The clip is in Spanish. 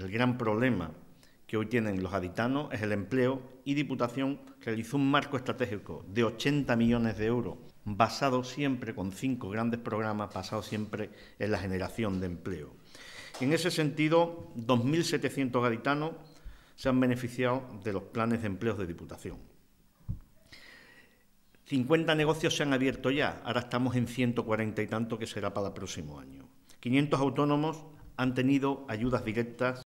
El gran problema que hoy tienen los gaditanos es el empleo y Diputación realizó un marco estratégico de 80 millones de euros, basado siempre con cinco grandes programas, basado siempre en la generación de empleo. En ese sentido, 2.700 gaditanos se han beneficiado de los planes de empleo de Diputación. 50 negocios se han abierto ya, ahora estamos en 140 y tanto que será para el próximo año. 500 autónomos han tenido ayudas directas